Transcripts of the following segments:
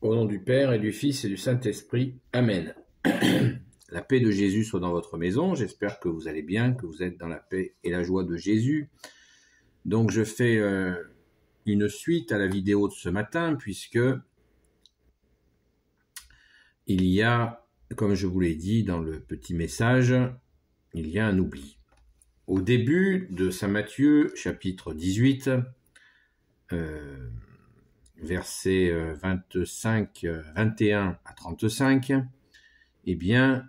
Au nom du Père et du Fils et du Saint-Esprit. Amen. la paix de Jésus soit dans votre maison. J'espère que vous allez bien, que vous êtes dans la paix et la joie de Jésus. Donc je fais euh, une suite à la vidéo de ce matin puisque il y a, comme je vous l'ai dit dans le petit message, il y a un oubli. Au début de Saint Matthieu, chapitre 18, euh, versets 25, euh, 21 euh, à 35, eh bien,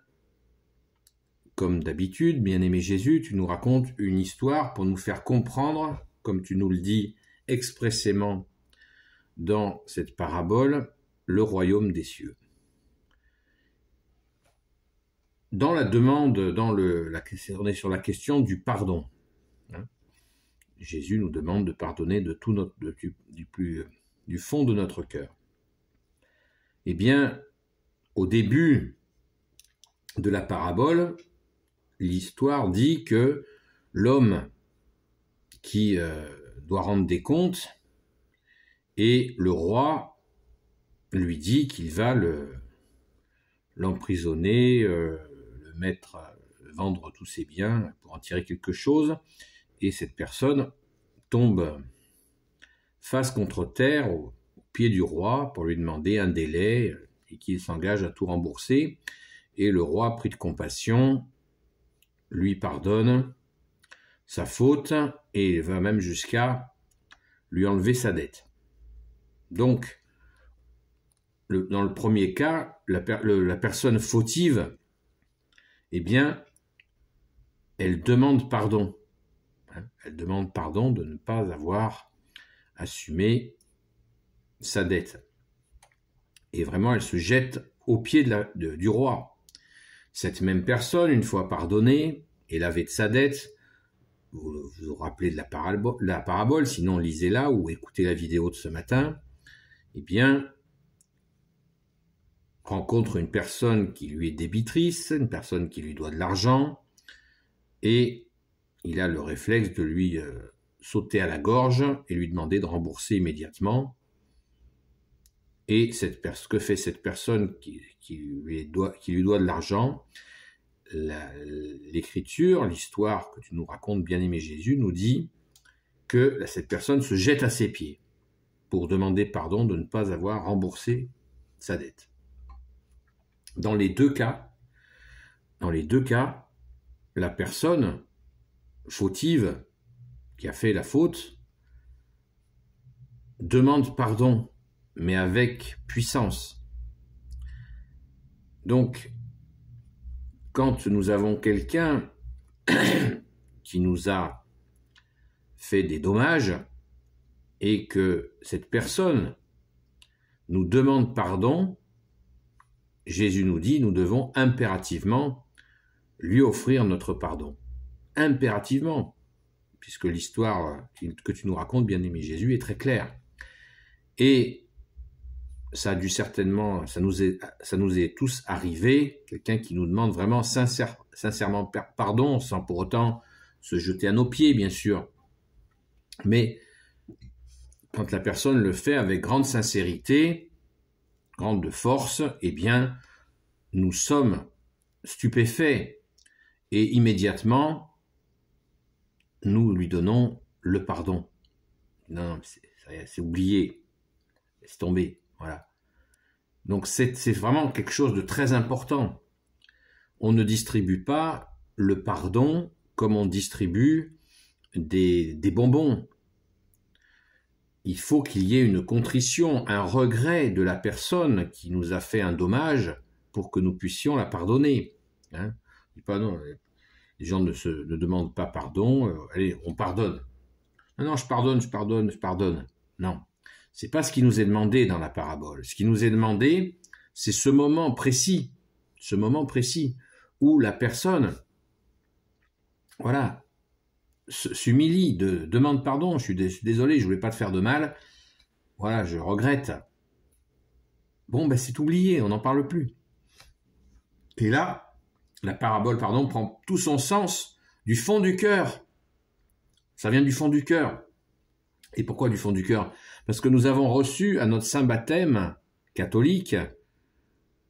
comme d'habitude, bien-aimé Jésus, tu nous racontes une histoire pour nous faire comprendre, comme tu nous le dis expressément dans cette parabole, le royaume des cieux. Dans la demande, dans le, la, on sur la question du pardon. Hein. Jésus nous demande de pardonner de tout notre, du plus du fond de notre cœur. Eh bien, au début de la parabole, l'histoire dit que l'homme qui euh, doit rendre des comptes et le roi lui dit qu'il va le l'emprisonner, euh, le mettre, vendre tous ses biens pour en tirer quelque chose, et cette personne tombe face contre terre au, pied du roi pour lui demander un délai et qu'il s'engage à tout rembourser. Et le roi, pris de compassion, lui pardonne sa faute et va même jusqu'à lui enlever sa dette. Donc, dans le premier cas, la, personne fautive, eh bien, elle demande pardon. Hein, elle demande pardon de ne pas avoir assumer sa dette. Et vraiment, elle se jette au pied du roi. Cette même personne, une fois pardonnée et lavée de sa dette, vous vous rappelez de la parabole, la parabole sinon lisez-la ou écoutez la vidéo de ce matin, eh bien, rencontre une personne qui lui est débitrice, une personne qui lui doit de l'argent, et il a le réflexe de lui euh, sauter à la gorge et lui demander de rembourser immédiatement. Et cette ce que fait cette personne qui, lui, doit, qui lui, doit, de l'argent, l'écriture, l'histoire que tu nous racontes, bien-aimé Jésus, nous dit que cette personne se jette à ses pieds pour demander pardon de ne pas avoir remboursé sa dette. Dans les deux cas, dans les deux cas, la personne fautive qui a fait la faute demande pardon, mais avec puissance. Donc, quand nous avons quelqu'un qui nous a fait des dommages et que cette personne nous demande pardon, Jésus nous dit, nous devons impérativement lui offrir notre pardon. Impérativement puisque l'histoire euh, que tu nous racontes, bien-aimé Jésus, est très claire. Et ça a dû certainement, ça nous est, ça nous est tous arrivé, quelqu'un qui nous demande vraiment sincèrement pardon, sans pour autant se jeter à nos pieds, bien sûr. Mais quand la personne le fait avec grande sincérité, grande force, eh bien, nous sommes stupéfaits. Et immédiatement, nous lui donnons le pardon. Non, c'est oublié, c'est tombé, voilà. Donc c'est vraiment quelque chose de très important. On ne distribue pas le pardon comme on distribue des, bonbons. Il faut qu'il y ait une contrition, un regret de la personne qui nous a fait un dommage pour que nous puissions la pardonner. Hein. pas non, les gens ne, se, demandent pas pardon, euh, allez, on pardonne. Non, non, je pardonne, je pardonne, je pardonne. Non, c'est pas ce qui nous est demandé dans la parabole. Ce qui nous est demandé, c'est ce moment précis, ce moment précis où la personne, voilà, s'humilie, de, demande pardon, je suis désolé, je voulais pas te faire de mal, voilà, je regrette. Bon, ben c'est oublié, on n'en parle plus. Et là, la parabole, pardon, prend tout son sens du fond du cœur. Ça vient du fond du cœur. Et pourquoi du fond du cœur Parce que nous avons reçu à notre saint baptême catholique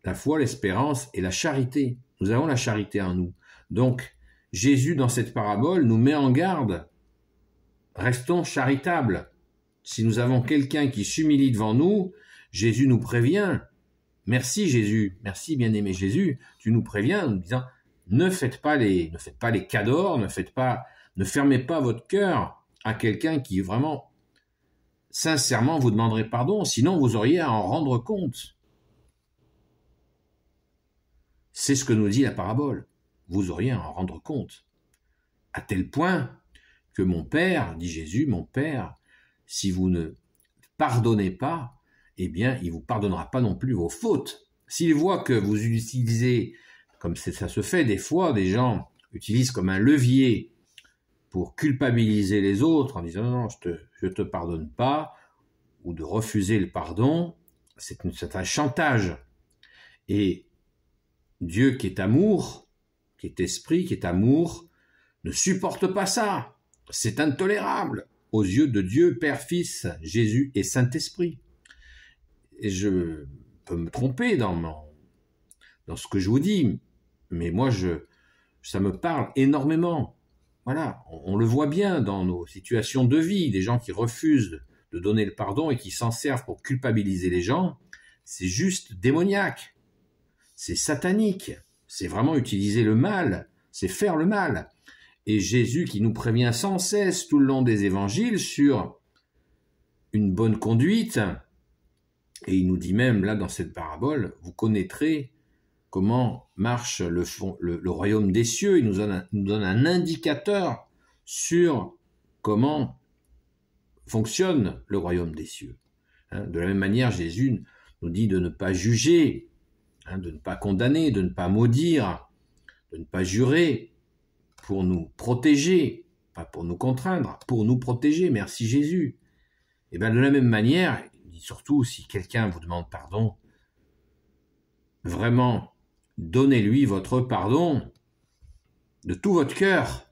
la foi, l'espérance et la charité. Nous avons la charité en nous. Donc, Jésus, dans cette parabole, nous met en garde. Restons charitables. Si nous avons quelqu'un qui s'humilie devant nous, Jésus nous prévient. Merci Jésus, merci bien-aimé Jésus, tu nous préviens en nous disant ne faites pas les ne faites pas les cadors, ne faites pas ne fermez pas votre cœur à quelqu'un qui vraiment sincèrement vous demanderait pardon, sinon vous auriez à en rendre compte. C'est ce que nous dit la parabole. Vous auriez à en rendre compte. À tel point que mon Père, dit Jésus, mon Père, si vous ne pardonnez pas, eh bien, il vous pardonnera pas non plus vos fautes. S'il voit que vous utilisez, comme ça se fait des fois, des gens utilisent comme un levier pour culpabiliser les autres en disant non, je te, je te pardonne pas, ou de refuser le pardon, c'est un chantage. Et Dieu qui est amour, qui est esprit, qui est amour, ne supporte pas ça. C'est intolérable aux yeux de Dieu, Père, Fils, Jésus et Saint-Esprit et je peux me tromper dans, dans ce que je vous dis, mais moi, je, ça me parle énormément. Voilà, on le voit bien dans nos situations de vie, des gens qui refusent de donner le pardon et qui s'en servent pour culpabiliser les gens, c'est juste démoniaque, c'est satanique, c'est vraiment utiliser le mal, c'est faire le mal. Et Jésus qui nous prévient sans cesse tout le long des évangiles sur une bonne conduite, et il nous dit même, là, dans cette parabole, vous connaîtrez comment marche le, royaume des cieux. Il nous donne, un, indicateur sur comment fonctionne le royaume des cieux. Hein, de la même manière, Jésus nous dit de ne pas juger, hein, de ne pas condamner, de ne pas maudire, de ne pas jurer pour nous protéger, pas pour nous contraindre, pour nous protéger. Merci Jésus. Et bien de la même manière, surtout si quelqu'un vous demande pardon, vraiment, donnez-lui votre pardon de tout votre cœur.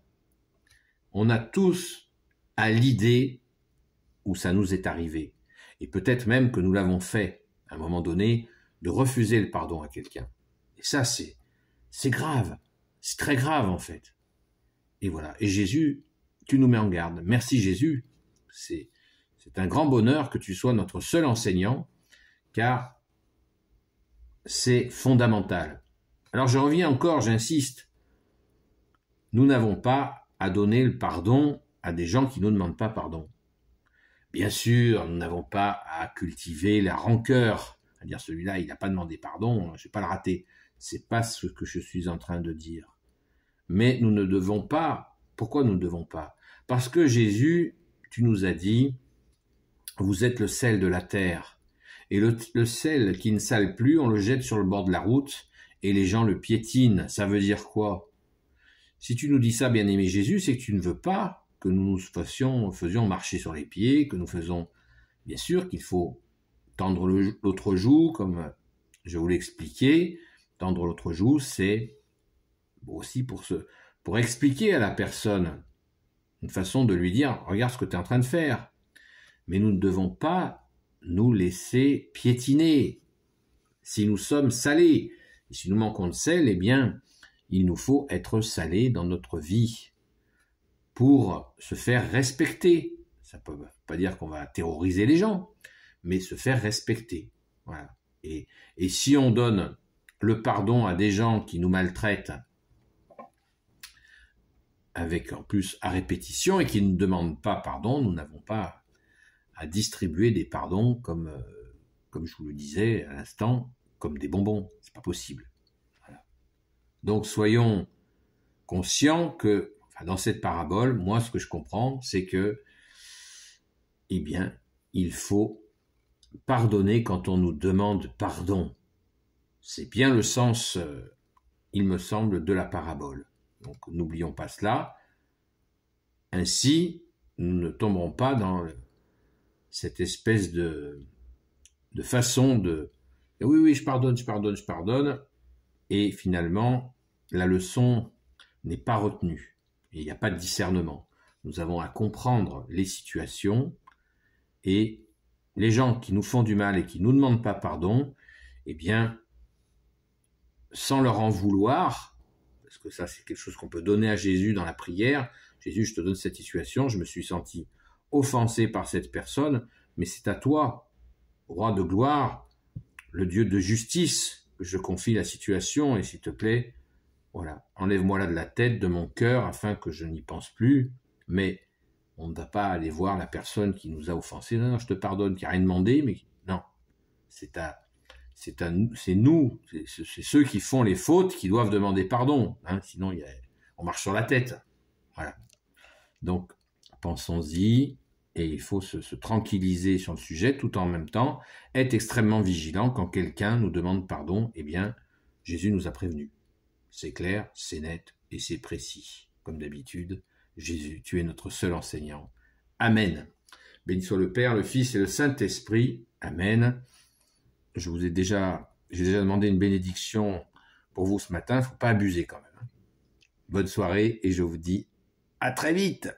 On a tous à l'idée où ça nous est arrivé, et peut-être même que nous l'avons fait à un moment donné, de refuser le pardon à quelqu'un. Et ça, c'est, c'est grave. C'est très grave, en fait. Et voilà. Et Jésus, tu nous mets en garde. Merci Jésus. C'est, c'est un grand bonheur que tu sois notre seul enseignant, car c'est fondamental. Alors je reviens encore, j'insiste, nous n'avons pas à donner le pardon à des gens qui ne nous demandent pas pardon. Bien sûr, nous n'avons pas à cultiver la rancœur, à dire celui-là, il n'a pas demandé pardon, je ne vais pas le rater. C'est pas ce que je suis en train de dire. Mais nous ne devons pas. Pourquoi nous ne devons pas Parce que Jésus, tu nous as dit, vous êtes le sel de la terre. Et le, sel qui ne sale plus, on le jette sur le bord de la route et les gens le piétinent. Ça veut dire quoi Si tu nous dis ça, bien-aimé Jésus, c'est que tu ne veux pas que nous nous fassions, faisions marcher sur les pieds, que nous faisons. Bien sûr qu'il faut tendre l'autre joue, comme je vous l'ai expliqué. Tendre l'autre joue, c'est aussi pour, pour expliquer à la personne une façon de lui dire regarde ce que tu es en train de faire mais nous ne devons pas nous laisser piétiner. Si nous sommes salés, et si nous manquons de sel, eh bien, il nous faut être salés dans notre vie pour se faire respecter. Ça ne peut pas dire qu'on va terroriser les gens, mais se faire respecter. Et, et si on donne le pardon à des gens qui nous maltraitent, avec en plus à répétition et qui ne demandent pas pardon, nous n'avons pas à distribuer des pardons comme, euh, comme je vous le disais à l'instant, comme des bonbons. C'est pas possible. Donc soyons conscients que, dans cette parabole, moi ce que je comprends, c'est que, eh bien, il faut pardonner quand on nous demande pardon. C'est bien le sens, euh, il me semble, de la parabole. Donc n'oublions pas cela. Ainsi, nous ne tomberons pas dans cette espèce de, de façon de ⁇ oui, oui, je pardonne, je pardonne, je pardonne ⁇ et finalement, la leçon n'est pas retenue. Il n'y a pas de discernement. Nous avons à comprendre les situations et les gens qui nous font du mal et qui ne nous demandent pas pardon, eh bien, sans leur en vouloir, parce que ça c'est quelque chose qu'on peut donner à Jésus dans la prière, Jésus, je te donne cette situation, je me suis senti offensé par cette personne, mais c'est à toi, roi de gloire, le Dieu de justice, que je confie la situation, et s'il te plaît, voilà, enlève-moi là de la tête, de mon cœur, afin que je n'y pense plus, mais on ne va pas aller voir la personne qui nous a offensé non, non, je te pardonne, qui n'a rien demandé, mais non, c'est à c'est à c'est nous, c'est ceux qui font les fautes qui doivent demander pardon. Hein, sinon, il y a, on marche sur la tête. Voilà. Donc, pensons-y, et il faut se, tranquilliser sur le sujet tout en même temps être extrêmement vigilant quand quelqu'un nous demande pardon, eh bien, Jésus nous a prévenus. C'est clair, c'est net et c'est précis. Comme d'habitude, Jésus, tu es notre seul enseignant. Amen. Béni soit le Père, le Fils et le Saint-Esprit. Amen. Je vous ai déjà, j'ai déjà demandé une bénédiction pour vous ce matin. Faut pas abuser quand même. Hein. Bonne soirée et je vous dis à très vite.